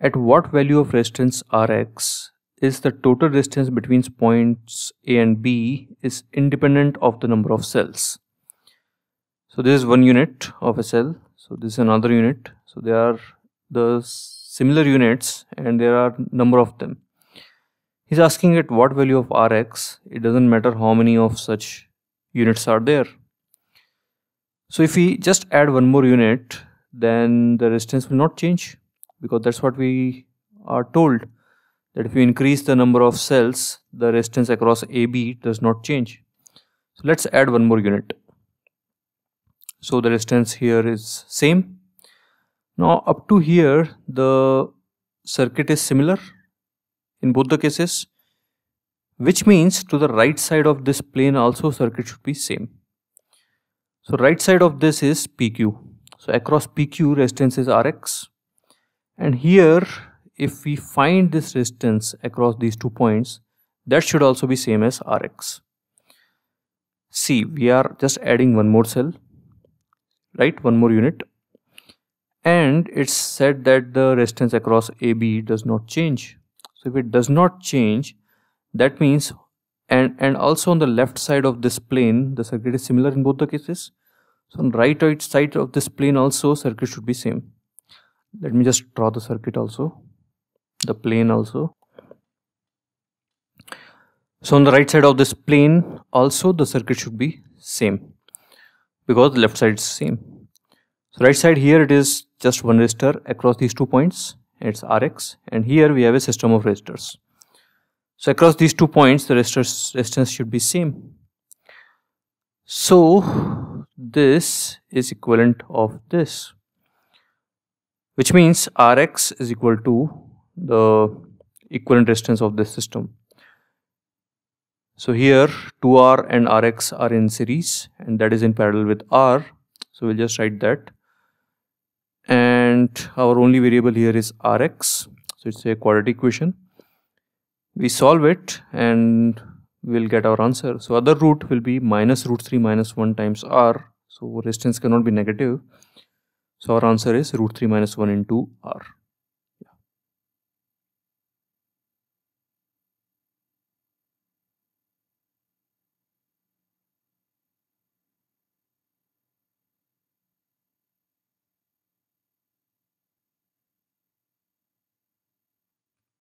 At what value of resistance Rx is the total distance between points A and B is independent of the number of cells. So this is one unit of a cell. So this is another unit. So they are the similar units and there are number of them. He's asking at what value of Rx, it doesn't matter how many of such units are there. So if we just add one more unit, then the resistance will not change because that's what we are told that if you increase the number of cells the resistance across AB does not change. So let's add one more unit. So the resistance here is same. Now up to here the circuit is similar in both the cases which means to the right side of this plane also circuit should be same. So right side of this is PQ. So across PQ resistance is Rx and here if we find this resistance across these two points that should also be same as Rx see we are just adding one more cell right one more unit and it's said that the resistance across AB does not change so if it does not change that means and and also on the left side of this plane the circuit is similar in both the cases so on right side of this plane also circuit should be same let me just draw the circuit also the plane also so on the right side of this plane also the circuit should be same because the left side is same so right side here it is just one resistor across these two points it's Rx and here we have a system of resistors so across these two points the resistors resistance should be same so this is equivalent of this which means Rx is equal to the equivalent resistance of this system. So here 2R and Rx are in series and that is in parallel with R. So we'll just write that. And our only variable here is Rx. So it's a quadratic equation. We solve it and we'll get our answer. So other root will be minus root 3 minus 1 times R. So resistance cannot be negative. So our answer is root 3 minus 1 into r.